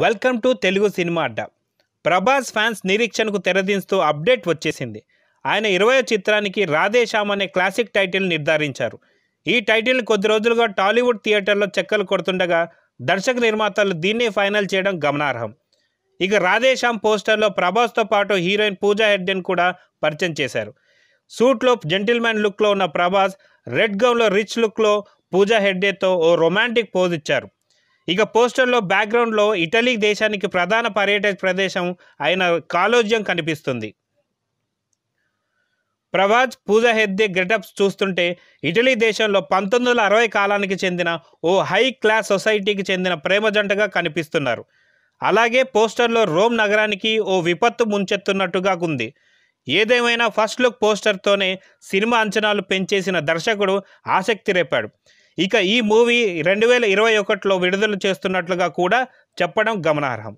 welcome to Telugu cinema అడ్డా Prabhas fans నిరీక్షణకు తెరదీస్తూ అప్డేట్ వచ్చేసింది ఆయన ఇరవయో చిత్రానికి రాధేశ్యామ్ అనే క్లాసిక్ టైటిల్ నిర్ధారించారు ఈ టైటిల్ కొద్ది రోజులుగా టాలీవుడ్ థియేటర్లో చెక్కలు కొడుతుండగా దర్శక నిర్మాతలు దీన్నే ఫైనల్ చేయడం గమనార్హం ఇక రాధేశ్యామ్ పోస్టర్లో ప్రభాస్తో పాటు హీరోయిన్ పూజా హెడ్డెన్ కూడా పరిచయం చేశారు సూట్లో జెంటిల్మెన్ లుక్లో ఉన్న ప్రభాస్ రెడ్ గౌన్లో రిచ్ లుక్లో పూజా హెడ్డేతో ఓ రొమాంటిక్ పోజ్ ఇచ్చారు ఇక పోస్టర్లో బ్యాక్గ్రౌండ్లో ఇటలీ దేశానికి ప్రధాన పర్యాటక ప్రదేశం అయిన కాలోజ్యం కనిపిస్తుంది ప్రభాజ్ పూజ హెద్దే గెటప్స్ చూస్తుంటే ఇటలీ దేశంలో పంతొమ్మిది వందల అరవై కాలానికి చెందిన ఓ హై క్లాస్ సొసైటీకి చెందిన ప్రేమ జంటగా కనిపిస్తున్నారు అలాగే పోస్టర్లో రోమ్ నగరానికి ఓ విపత్తు ముంచెత్తున్నట్టుగా ఉంది ఏదేమైనా ఫస్ట్ లుక్ పోస్టర్తోనే సినిమా అంచనాలు పెంచేసిన దర్శకుడు ఆసక్తి రేపాడు ఇక ఈ మూవీ రెండు వేల ఇరవై ఒకటిలో విడుదల చేస్తున్నట్లుగా కూడా చెప్పడం గమనార్హం